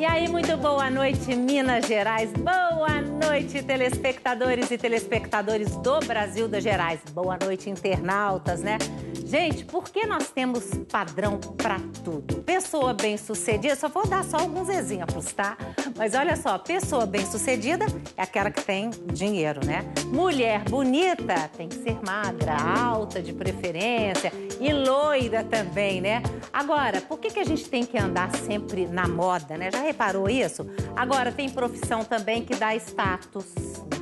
E aí, muito boa noite, Minas Gerais. Boa noite, telespectadores e telespectadores do Brasil das Gerais. Boa noite, internautas, né? Gente, por que nós temos padrão para tudo? Pessoa bem-sucedida, só vou dar só alguns exemplos, tá? Mas olha só, pessoa bem-sucedida é aquela que tem dinheiro, né? Mulher bonita tem que ser magra, alta de preferência e loira também, né? Agora, por que, que a gente tem que andar sempre na moda, né? Já reparou isso? Agora, tem profissão também que dá status,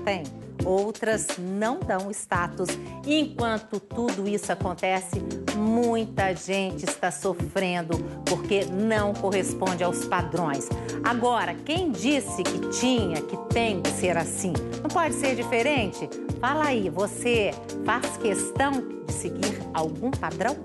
tem. Outras não dão status. Enquanto tudo isso acontece, muita gente está sofrendo porque não corresponde aos padrões. Agora, quem disse que tinha, que tem que ser assim? Não pode ser diferente? Fala aí, você faz questão de seguir algum padrão?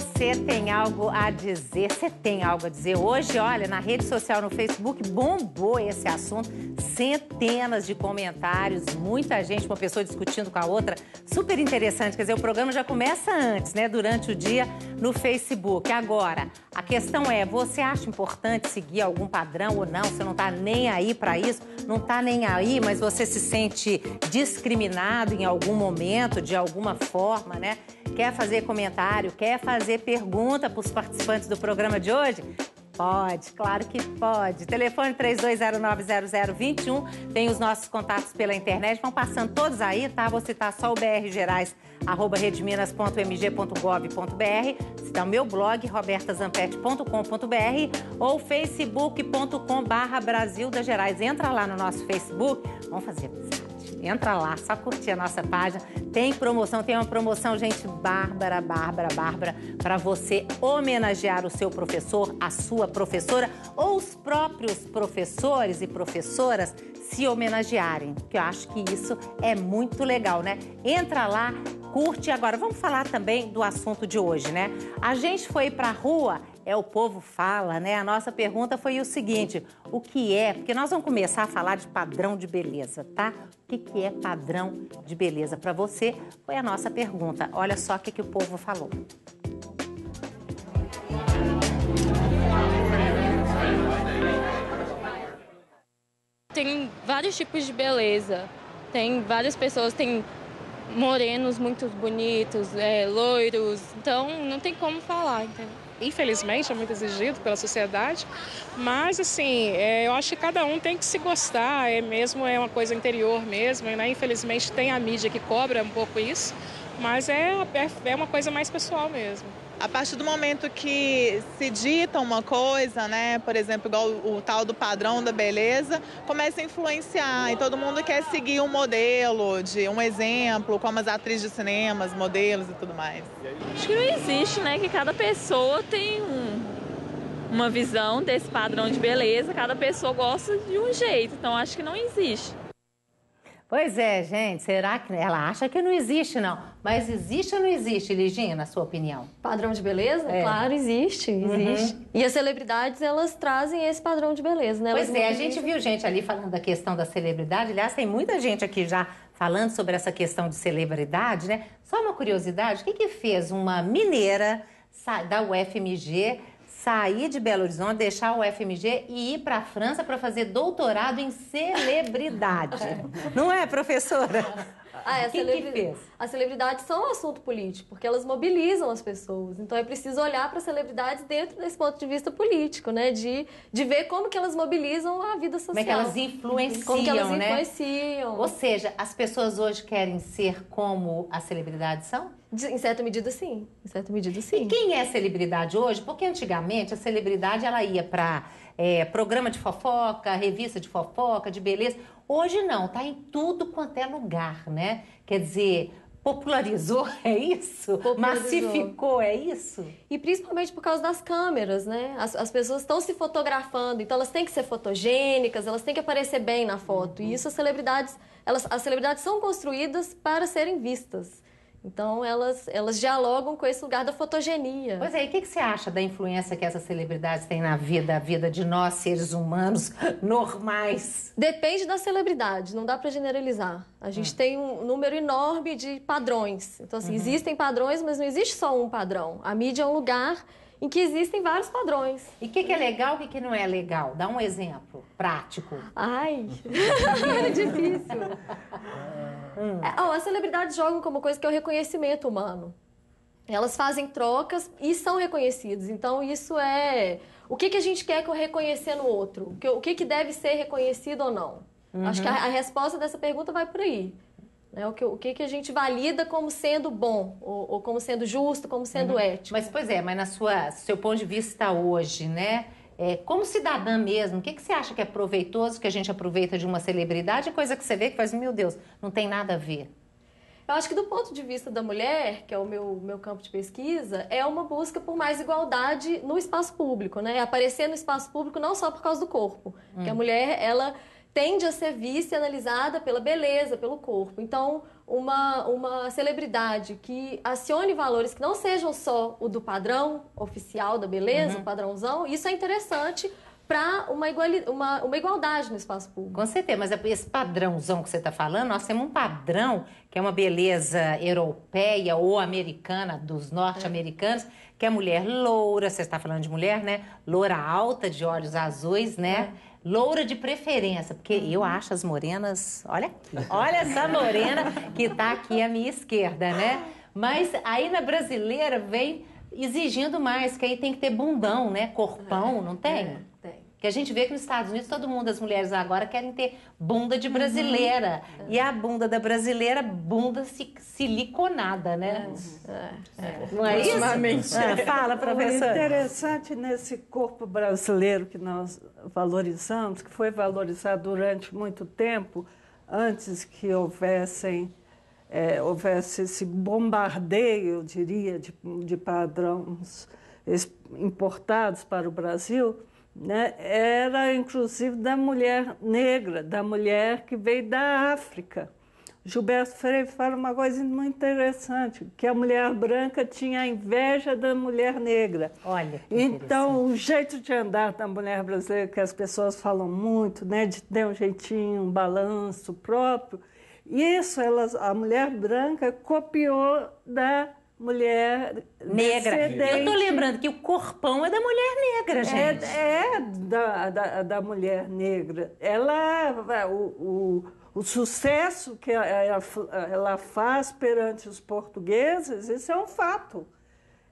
você tem algo a dizer, você tem algo a dizer. Hoje, olha, na rede social, no Facebook, bombou esse assunto. Centenas de comentários, muita gente, uma pessoa discutindo com a outra. Super interessante, quer dizer, o programa já começa antes, né? Durante o dia no Facebook. Agora, a questão é, você acha importante seguir algum padrão ou não? Você não tá nem aí para isso? Não tá nem aí, mas você se sente discriminado em algum momento, de alguma forma, né? quer fazer comentário, quer fazer pergunta para os participantes do programa de hoje? Pode, claro que pode. Telefone 32090021. Tem os nossos contatos pela internet. Vão passando todos aí, tá? Vou citar tá só o BR Gerais, arroba redminas.mg.gov.br. Citar o meu blog, robertazampete.com.br ou facebook.com Brasil das Gerais. Entra lá no nosso Facebook. Vamos fazer Entra lá, só curtir a nossa página. Tem promoção, tem uma promoção, gente, Bárbara, Bárbara, Bárbara, para você homenagear o seu professor, a sua professora ou os próprios professores e professoras se homenagearem, que eu acho que isso é muito legal, né? Entra lá, curte agora. Vamos falar também do assunto de hoje, né? A gente foi para a rua é o povo fala, né? A nossa pergunta foi o seguinte: o que é? Porque nós vamos começar a falar de padrão de beleza, tá? O que, que é padrão de beleza para você? Foi a nossa pergunta. Olha só o que, que o povo falou. Tem vários tipos de beleza. Tem várias pessoas, tem morenos muito bonitos, é, loiros. Então não tem como falar, entendeu? infelizmente, é muito exigido pela sociedade. Mas, assim, é, eu acho que cada um tem que se gostar, é mesmo, é uma coisa interior mesmo, né? Infelizmente tem a mídia que cobra um pouco isso, mas é, é, é uma coisa mais pessoal mesmo a partir do momento que se dita uma coisa, né, por exemplo, igual o, tal do padrão da beleza, começa a influenciar e todo mundo quer seguir um modelo, de um exemplo, como as atrizes de cinemas, modelos e tudo mais. Acho que não existe, né, que cada pessoa tem um, uma visão desse padrão de beleza, cada pessoa gosta de um jeito, então acho que não existe. Pois é, gente, será que ela acha que não existe, não? Mas existe ou não existe, Liginha, na sua opinião? Padrão de beleza? É. Claro, existe, uhum. existe. Uhum. E as celebridades, elas trazem esse padrão de beleza, né? Elas pois é, a gente viu gente ali falando da questão da celebridade. Aliás, tem muita gente aqui já falando sobre essa questão de celebridade, né? Só uma curiosidade, o que que fez uma mineira da UFMG sair de Belo Horizonte, deixar o FMG e ir para a França para fazer doutorado em celebridade. Não é, professora? Ah, é Quem celebri... que fez? As celebridades são um assunto político, porque elas mobilizam as pessoas. Então é preciso olhar para as celebridades dentro desse ponto de vista político, né? De, de ver como que elas mobilizam a vida social. Como é que elas influenciam, como que elas né? influenciam. Né? Ou seja, as pessoas hoje querem ser como as celebridades são? em certa medida, sim. Em certa medida, sim. E quem é celebridade hoje? Porque antigamente a celebridade ela ia para é, programa de fofoca, revista de fofoca, de beleza. Hoje não, tá em tudo quanto é lugar, né? Quer dizer, popularizou, é isso? Popularizou. Massificou, é isso? E principalmente por causa das câmeras, né? As, as pessoas estão se fotografando, então elas têm que ser fotogênicas, elas têm que aparecer bem na foto. Uhum. E isso as celebridades, elas, as celebridades são construídas para serem vistas. Então elas, elas dialogam com esse lugar da fotogenia. Pois é, e o que, que, você acha da influência que essas celebridades têm na vida, a vida de nós, seres humanos normais? Depende da celebridade, não dá para generalizar. A gente hum. tem um número enorme de padrões. Então, assim, uhum. existem padrões, mas não existe só um padrão. A mídia é um lugar em que existem vários padrões. E o que, que, é legal e o que, que, não é legal? Dá um exemplo prático. Ai, é difícil. hum. oh, as celebridades jogam como coisa que é o reconhecimento humano. Elas fazem trocas e são reconhecidas. Então, isso é. O que, que a gente quer que eu reconhecer no outro? O que, o que, que deve ser reconhecido ou não? Uhum. Acho que a, uhum. a resposta dessa pergunta vai por aí. Né? O, que, o que, que a gente valida como sendo bom, ou, ou como sendo justo, como sendo uhum. ético. Mas, pois é, mas na sua seu ponto de vista hoje, né? É, como cidadã mesmo, o que, que você acha que é proveitoso, que a gente aproveita de uma celebridade, coisa que você vê que faz, meu Deus, não tem nada a ver? Eu acho que do ponto de vista da mulher, que é o meu, meu campo de pesquisa, é uma busca por mais igualdade no espaço público, né? Aparecer no espaço público não só por causa do corpo, hum. que a hum. mulher, ela tende a ser vista e analisada pela beleza, pelo corpo. Então, uma, uma celebridade que acione valores que não sejam só o do padrão oficial da beleza, uhum. o padrãozão, isso é interessante para uma, iguali... uma, uma igualdade no espaço público. Com certeza, mas esse padrãozão que você está falando, nós temos um padrão que é uma beleza europeia ou americana, dos norte-americanos, é. que é mulher loura, você está falando de mulher, né? Loura alta, de olhos azuis, né? É Loura de preferência, porque eu uhum. acho as morenas. Olha aqui, olha essa morena que tá aqui à minha esquerda, né? Mas aí na brasileira vem exigindo mais, que aí tem que ter bundão, né? Corpão, é, não tem? É. Que a gente vê que nos Estados Unidos todo mundo, as mulheres agora querem ter bunda de brasileira. Uhum. E a bunda da brasileira, bunda siliconada, né? É. Uhum. É. é. Não é isso? Ah, fala, professora. O interessante nesse corpo brasileiro que nós valorizamos, que foi valorizado durante muito tempo, antes que houvessem, é, houvesse esse bombardeio, eu diria, de, de padrões importados para o Brasil né, era inclusive da mulher negra, da mulher que veio da África. Gilberto Freire fala uma coisa muito interessante, que a mulher branca tinha inveja da mulher negra. Olha. Então, o jeito de andar da mulher brasileira, que as pessoas falam muito, né, de ter um jeitinho, um balanço próprio, isso elas, a mulher branca copiou da mulher negra. Eu tô lembrando que o corpão é da mulher negra, é, gente. É, é da, da, da, mulher negra. Ela, o, o, o sucesso que ela, faz perante os portugueses, isso é um fato.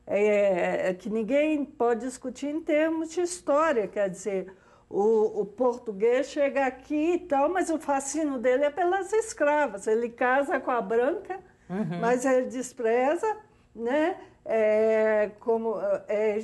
É, é, que ninguém pode discutir em termos de história, quer dizer, o, o português chega aqui e tal, mas o fascínio dele é pelas escravas. Ele casa com a branca, uhum. mas ele despreza né? É, como é,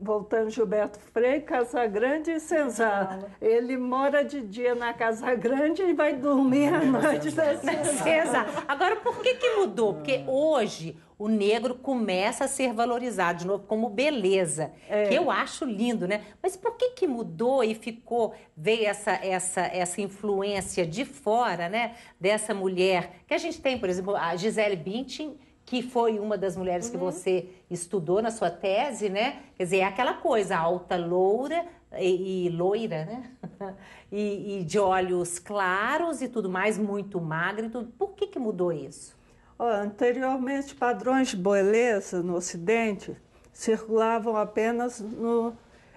voltando Gilberto Freire, Casa Grande e Senzala. Ele mora de dia na Casa Grande e vai dormir à noite na Senzala. Agora, por que, que mudou? Porque hoje o negro começa a ser valorizado de novo como beleza, é. que eu acho lindo, né? Mas por que que mudou e ficou veio essa essa essa influência de fora, né? Dessa mulher que a gente tem, por exemplo, a Gisele Bündchen que foi uma das mulheres uhum. que você estudou na sua tese, né? Quer dizer, é aquela coisa alta, loura e, e loira, né? e, e, de olhos claros e tudo mais, muito magra e tudo. Por que, que mudou isso? Oh, anteriormente, padrões de beleza no Ocidente circulavam apenas no,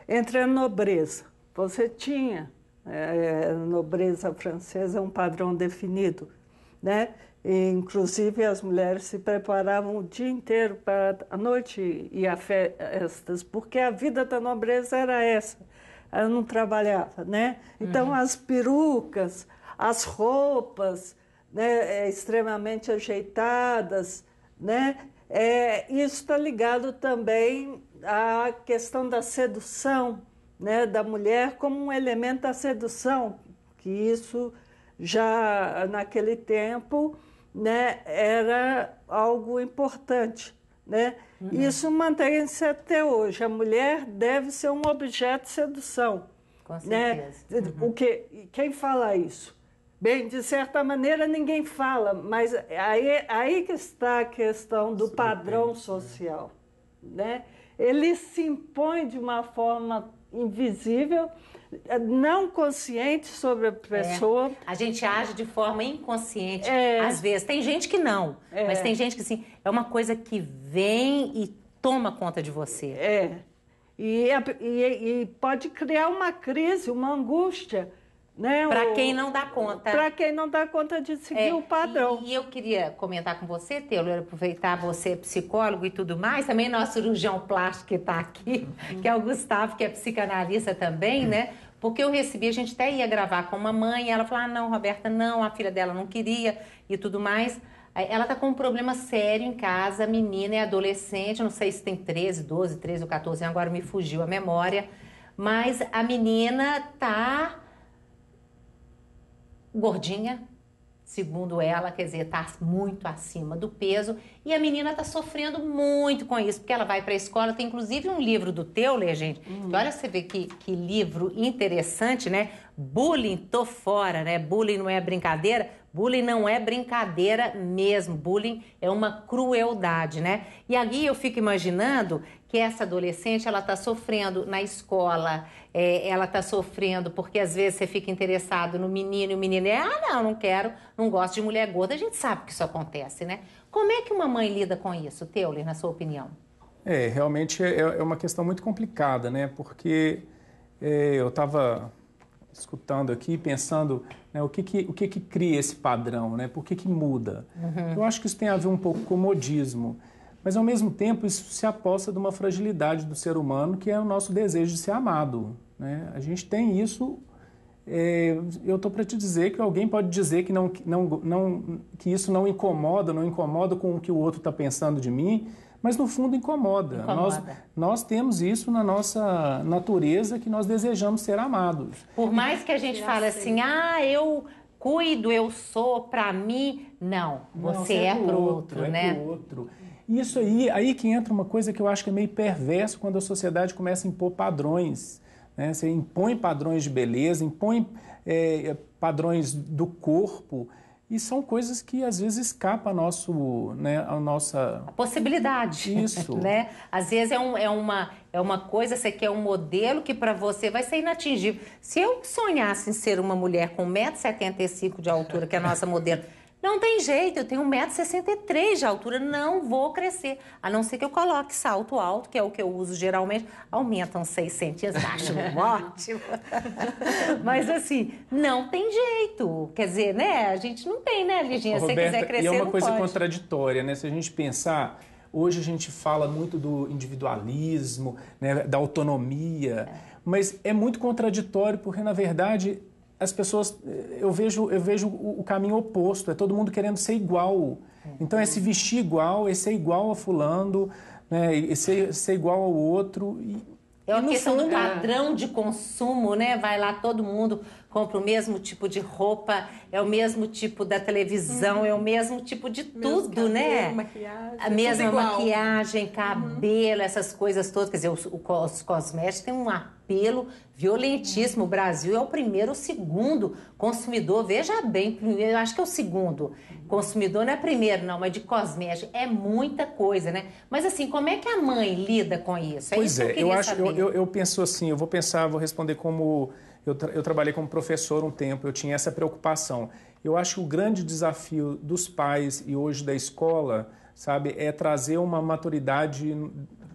entre a nobreza. Você tinha é, nobreza francesa um padrão definido, né? inclusive, as mulheres se preparavam o dia inteiro para a noite e a festas, porque a vida da nobreza era essa. Ela não trabalhava, né? Então, uhum. as perucas, as roupas né, é extremamente ajeitadas, né? É, isso está ligado também à questão da sedução, né, da mulher como um elemento da sedução, que isso já naquele tempo né, era algo importante. Né? Uhum. Isso mantém-se até hoje. A mulher deve ser um objeto de sedução. Com né? certeza. Né? Uhum. O que, quem fala isso? Bem, de certa maneira ninguém fala, mas aí, aí que está a questão do Super padrão bem. Né? social. Né? Ele se impõe de uma forma invisível, não consciente sobre a é. pessoa. É. A gente age de forma inconsciente, é. às vezes. Tem gente que não, é. mas tem gente que sim. É uma coisa que vem e toma conta de você. É. E, e, e pode criar uma crise, uma angústia. Né? Para quem não dá conta. Para quem não dá conta de seguir é, o padrão. E, e, eu queria comentar com você, Telo, aproveitar você, psicólogo e tudo mais, também nosso cirurgião plástico que está aqui, uhum. que é o Gustavo, que é psicanalista também, uhum. né? Porque eu recebi, a gente até ia gravar com uma mãe, ela falou: ah, não, Roberta, não, a filha dela não queria e tudo mais. Ela tá com um problema sério em casa, a menina é adolescente, não sei se tem 13, 12, 13 ou 14 anos, agora me fugiu a memória. Mas a menina tá gordinha, segundo ela, quer dizer, está muito acima do peso e a menina está sofrendo muito com isso, porque ela vai para a escola, tem inclusive um livro do teu, Lê, gente, hum. olha você vê que, que livro interessante, né? Bullying, tô fora, né? Bullying não é brincadeira, Bullying não é brincadeira mesmo, bullying é uma crueldade, né? E aqui eu fico imaginando que essa adolescente ela está sofrendo na escola, é, ela está sofrendo porque às vezes você fica interessado no menino e o menino é, ah, não, não quero, não gosto de mulher gorda. A gente sabe que isso acontece, né? Como é que uma mãe lida com isso, Teuler, na sua opinião? É, realmente é, é uma questão muito complicada, né? Porque é, eu estava escutando aqui, pensando né, o, que, que, o que, que cria esse padrão, né? por que, que muda. Uhum. Eu acho que isso tem a ver um pouco com modismo, mas ao mesmo tempo isso se aposta de uma fragilidade do ser humano que é o nosso desejo de ser amado. Né? A gente tem isso. É, eu estou para te dizer que alguém pode dizer que, não, não, não, que isso não incomoda, não incomoda com o que o outro está pensando de mim, mas no fundo incomoda. incomoda. Nós, nós temos isso na nossa natureza que nós desejamos ser amados. Por mais que a gente fale assim, ah, eu cuido, eu sou para mim, não, você não, é, é para o outro, outro, né? É pro né? outro. Isso aí, aí que entra uma coisa que eu acho que é meio perverso quando a sociedade começa a impor padrões. Né? Você impõe padrões de beleza, impõe é, padrões do corpo. E são coisas que às vezes escapam ao nosso, né, a nossa possibilidade. Isso, né? Às vezes é, um, é, uma é uma coisa, você quer um modelo que para você vai ser inatingível. Se eu sonhasse em ser uma mulher com 1,75m de altura, que é a nossa modelo, não tem jeito, eu tenho 1,63m de altura, não vou crescer. A não ser que eu coloque salto alto, que é o que eu uso geralmente. Aumentam 6 centímetros, acho ótimo. Mas assim, não tem jeito. Quer dizer, né? A gente não tem, né, Liginha? Se você quiser crescer, e é uma coisa pode. contraditória, né? Se a gente pensar... Hoje a gente fala muito do individualismo, né, da autonomia, é. mas é muito contraditório porque, na verdade, as pessoas eu vejo eu vejo o caminho oposto é todo mundo querendo ser igual então é se vestir igual esse ser é igual a fulano né esse ser, ser igual ao outro e, é uma questão fundo, do padrão de consumo né vai lá todo mundo compra o mesmo tipo de roupa, é o mesmo tipo da televisão, uhum. é o mesmo tipo de Meus tudo, né? cabelo, né? Maquiagem, a mesma maquiagem, cabelo, uhum. essas coisas todas. Quer dizer, os, os cosméticos têm um apelo violentíssimo. Uhum. O Brasil é o primeiro, ou segundo consumidor. Veja bem, eu acho que é o segundo. Consumidor não é primeiro, não, mas de cosméticos É muita coisa, né? Mas assim, como é que a mãe lida com isso? É pois isso é, que eu, é, eu acho, eu, eu, eu penso assim, eu vou pensar, vou responder como eu, tra eu trabalhei como professor um tempo, eu tinha essa preocupação. Eu acho que o grande desafio dos pais e hoje da escola, sabe, é trazer uma maturidade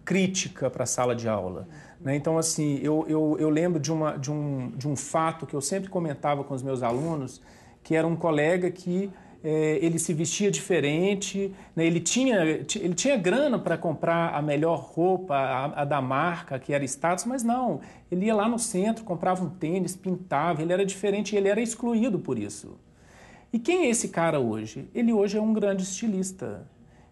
crítica para a sala de aula. Né? Então, assim, eu, eu, eu lembro de, uma, de, um, de um fato que eu sempre comentava com os meus alunos, que era um colega que é, ele se vestia diferente, né? ele, tinha, ele tinha grana para comprar a melhor roupa, a, a, da marca, que era status, mas não. Ele ia lá no centro, comprava um tênis, pintava, ele era diferente e ele era excluído por isso. E quem é esse cara hoje? Ele hoje é um grande estilista.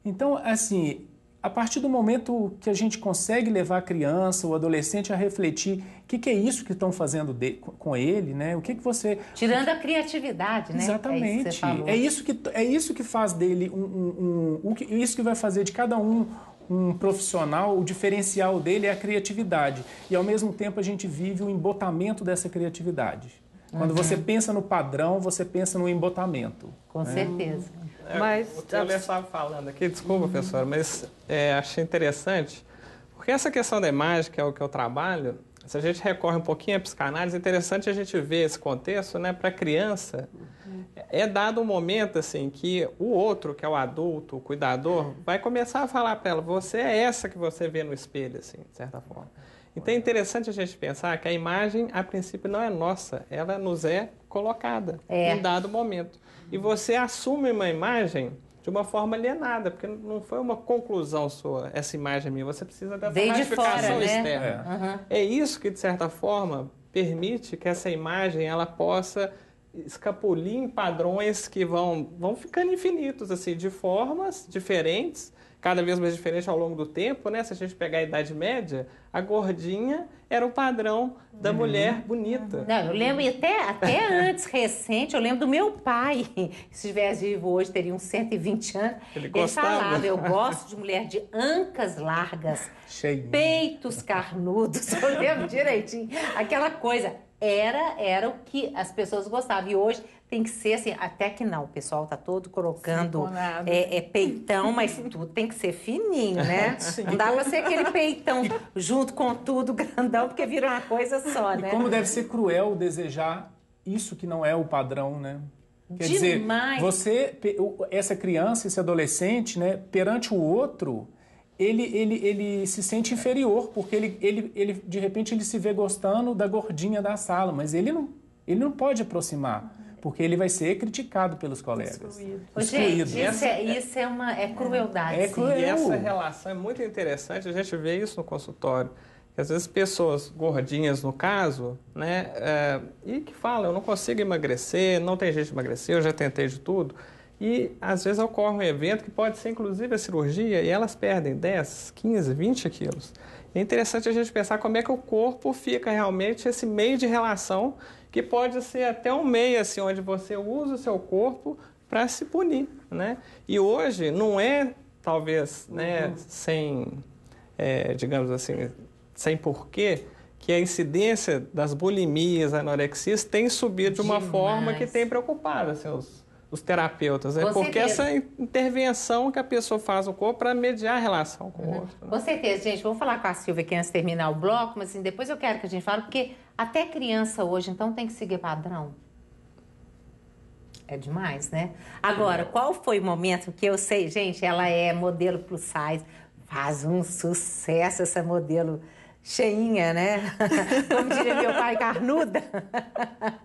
Então, assim, a partir do momento que a gente consegue levar a criança, o adolescente a refletir o que, que, é isso que estão fazendo de, com ele, né? O que, que você. Tirando a criatividade, né? Exatamente. É isso que, é isso que, é isso que faz dele um, um, um, um. Isso que vai fazer de cada um um profissional, o diferencial dele é a criatividade. E ao mesmo tempo a gente vive o embotamento dessa criatividade. Quando uhum. você pensa no padrão, você pensa no embotamento. Com né? certeza. É, mas, o Taylor estava falando aqui, desculpa, uhum. professora, mas é, achei interessante, porque essa questão da imagem, que é o que eu trabalho, se a gente recorre um pouquinho à psicanálise, é interessante a gente ver esse contexto, né? Para a criança, uhum. é dado um momento, assim, que o outro, que é o adulto, o cuidador, vai começar a falar para ela, você é essa que você vê no espelho, assim, de certa forma. Então é interessante a gente pensar que a imagem, a princípio, não é nossa, ela nos é colocada é. em dado momento e você assume uma imagem de uma forma alienada, porque não foi uma conclusão sua, essa imagem minha. Você precisa dessa Desde fora, né? externa. É. Uhum. é isso que, de certa forma, permite que essa imagem ela possa escapulir em padrões que vão, vão ficando infinitos, assim, de formas diferentes, cada vez mais diferentes ao longo do tempo, né? Se a gente pegar a Idade Média, a gordinha era o padrão da uhum. mulher bonita. Uhum. Não, eu lembro, e até, até antes, recente, eu lembro do meu pai, se estivesse vivo hoje, teria uns 120 anos. Ele, ele gostava. falava, eu gosto de mulher de ancas largas, peitos carnudos, eu lembro direitinho, aquela coisa era era o que as pessoas gostavam. E hoje tem que ser assim, até que não, o pessoal tá todo colocando é, é, peitão, mas tudo tem que ser fininho, né? Sim. Não dá pra ser aquele peitão junto com tudo grandão, porque vira uma coisa só, né? E como deve ser cruel desejar isso que não é o padrão, né? Quer Demais. dizer, você, essa criança, esse adolescente, né, perante o outro, ele, ele, ele se sente inferior, porque ele, ele, ele de repente ele se vê gostando da gordinha da sala, mas ele não, ele não pode aproximar porque ele vai ser criticado pelos colegas. Excluído. Excluído. isso é, é, isso é uma é crueldade. É cruel. E essa relação é muito interessante, a gente vê isso no consultório. Que às vezes pessoas gordinhas, no caso, né, é, e que falam, eu não consigo emagrecer, não tem jeito de emagrecer, eu já tentei de tudo. E às vezes ocorre um evento que pode ser inclusive a cirurgia e elas perdem 10, 15, 20 quilos. É interessante a gente pensar como é que o corpo fica realmente esse meio de relação, que pode ser até um meio assim, onde você usa o seu corpo para se punir. Né? E hoje não é, talvez, né, uhum. sem, é, digamos assim, sem porquê, que a incidência das bulimias, anorexias, tem subido de uma Demais. forma que tem preocupado assim, os os terapeutas. É porque certeza. essa intervenção que a pessoa faz no corpo para mediar a relação com uhum. o outro. Né? Com certeza, gente. vou falar com a Silvia aqui antes de terminar o bloco, mas assim, depois eu quero que a gente fale, porque até criança hoje, então, tem que seguir padrão. É demais, né? Agora, é. qual foi o momento que eu sei, gente, ela é modelo plus size, faz um sucesso essa modelo cheinha, né? Como diria meu pai, carnuda.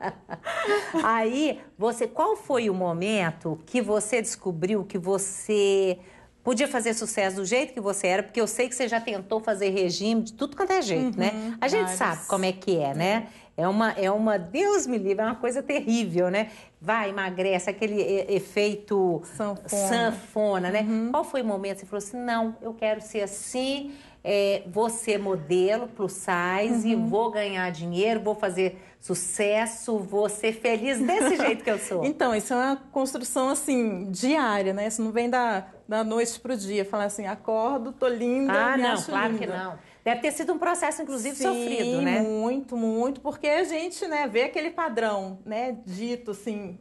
Aí, você, qual foi o momento que você descobriu que você podia fazer sucesso do jeito que você era? Porque eu sei que você já tentou fazer regime de tudo quanto é jeito, né? uhum, né? A gente várias. sabe como é que é, né? É. é uma, é uma, Deus me livre, é uma coisa terrível, né? Vai, emagrece, aquele efeito sanfona, sanfona né? Uhum. Qual foi o momento que você falou assim, não, eu quero ser assim, é, vou ser modelo plus size, uhum. vou ganhar dinheiro, vou fazer sucesso, vou ser feliz desse jeito que eu sou. então, isso é uma construção assim diária, né? Isso não vem da, da noite pro dia, falar assim, acordo, tô linda, ah, não, claro linda. que não. Deve ter sido um processo, inclusive, Sim, sofrido, né? Muito, muito, porque a gente, né, vê aquele padrão, né, dito assim,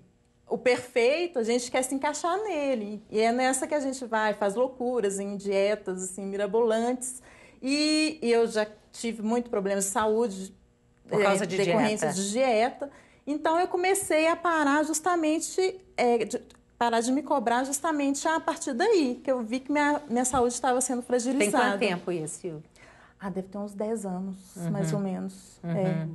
o perfeito, a gente quer se encaixar nele. E é nessa que a gente vai, faz loucuras em dietas assim mirabolantes e eu já tive muito problema de saúde por é, causa de decorrências dieta. de dieta. Então eu comecei a parar justamente, é, de, parar de me cobrar justamente a partir daí, que eu vi que minha, minha saúde estava sendo fragilizada. Tem quanto tempo isso, Ah, deve ter uns 10 anos, uhum. mais ou menos. É. Uhum. É.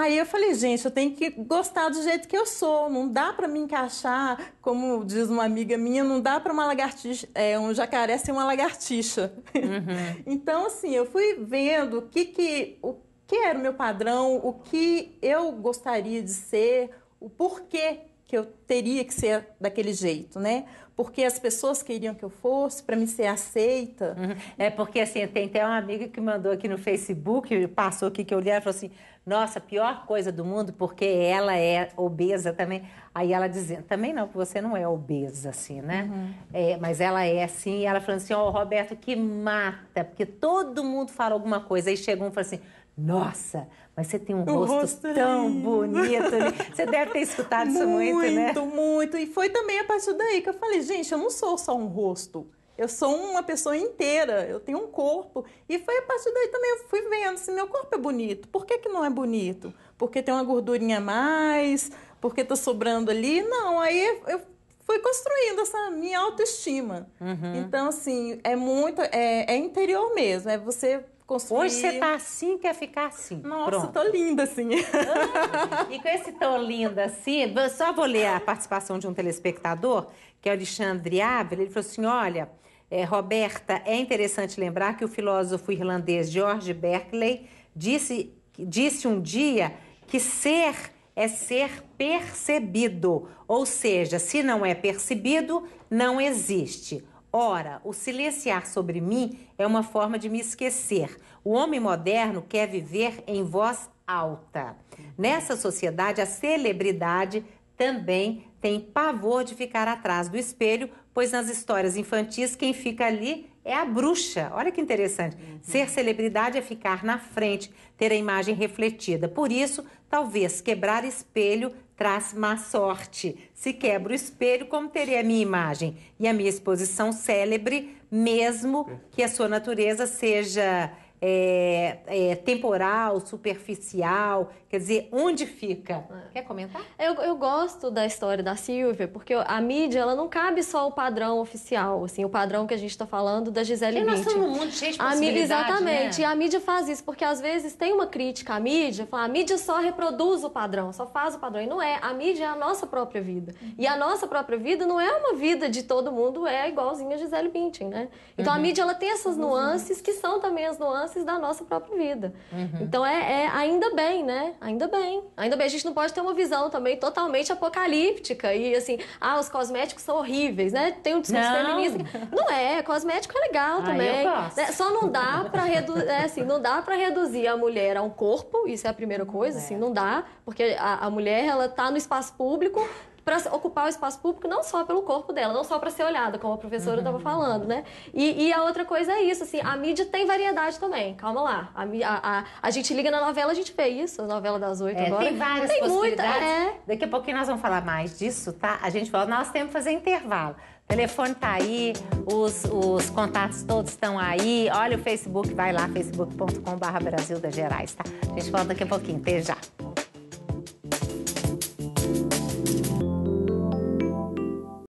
Aí eu falei, gente, eu tenho que gostar do jeito que eu sou, não dá para me encaixar, como diz uma amiga minha, não dá para uma lagartixa, é, um jacaré ser uma lagartixa. Uhum. então, assim, eu fui vendo o que que, o que era o meu padrão, o que eu gostaria de ser, o porquê que eu teria que ser daquele jeito, né? Porque as pessoas queriam que eu fosse, para me ser aceita. Uhum. É porque, assim, tem até uma amiga que mandou aqui no Facebook, passou aqui que eu li, ela falou assim nossa, pior coisa do mundo, porque ela é obesa também. Aí ela dizendo, também não, que você não é obesa, assim, né? Uhum. É, mas ela é assim, e ela falando assim, ó, oh, Roberto, que mata, porque todo mundo fala alguma coisa. Aí chegou um e falou assim, nossa, mas você tem um rosto, rosto, é tão lindo. bonito. Né? Você deve ter escutado muito, isso muito, né? Muito, muito. E foi também a partir daí que eu falei, gente, eu não sou só um rosto. Eu sou uma pessoa inteira, eu tenho um corpo. E foi a partir daí também eu fui vendo se assim, meu corpo é bonito. Por que, que não é bonito? Porque tem uma gordurinha a mais? Porque está sobrando ali? Não, aí eu fui construindo essa minha autoestima. Uhum. Então, assim, é muito. É, é interior mesmo, é você Construir. Hoje você tá assim, quer ficar assim. Nossa, Pronto. tô linda assim. Ah, e com esse tão linda assim, só vou ler a participação de um telespectador, que é o Alexandre Ávila. Ele falou assim: olha, é, Roberta, é interessante lembrar que o filósofo irlandês George Berkeley disse, disse um dia que ser é ser percebido, ou seja, se não é percebido, não existe. Ora, o silenciar sobre mim é uma forma de me esquecer. O homem moderno quer viver em voz alta. Nessa sociedade, a celebridade também tem pavor de ficar atrás do espelho pois nas histórias infantis quem fica ali é a bruxa. Olha que interessante. Uhum. Ser celebridade é ficar na frente, ter a imagem refletida. Por isso, talvez quebrar espelho traz má sorte. Se quebra o espelho, como teria a minha imagem e a minha exposição célebre, mesmo que a sua natureza seja é, é, temporal, superficial? Quer dizer, onde fica? É. Quer comentar? Eu, eu gosto da história da Silvia, porque a mídia ela não cabe só o padrão oficial, assim, o padrão que a gente está falando da Gisele Bündchen. Nós somos um mundo cheio de a mídia, Exatamente, né? e a mídia faz isso, porque às vezes tem uma crítica à mídia, fala, a mídia só reproduz o padrão, só faz o padrão, e não é. A mídia é a nossa própria vida. Uhum. E a nossa própria vida não é uma vida de todo mundo, é igualzinha a Gisele Bündchen, né? Então uhum. a mídia ela tem essas uhum. nuances, que são também as nuances da nossa própria vida. Uhum. Então é, é, ainda bem, né? Ainda bem. Ainda bem, a gente não pode ter uma visão também totalmente apocalíptica e assim, ah, os cosméticos são horríveis, né? Tem um discurso não. feminista. Não é, cosmético é legal também. Ah, né? Só não dá para reduzir, é, assim, não dá para reduzir a mulher a um corpo, isso é a primeira coisa, assim, é. assim, não dá, porque a, a mulher ela tá no espaço público para ocupar o espaço público não só pelo corpo dela, não só para ser olhada, como a professora estava uhum. falando, né? E, e, a outra coisa é isso, assim, a mídia tem variedade também, calma lá. A, a, a, a gente liga na novela, a gente vê isso, a novela das oito é, agora. Tem várias tem possibilidades. Muita, é... Daqui a pouquinho nós vamos falar mais disso, tá? A gente volta, nós temos que fazer intervalo. O telefone tá aí, os, os contatos todos estão aí. Olha o Facebook, vai lá, facebook.com.br Brasil das Gerais, tá? A gente volta daqui a pouquinho. Até já.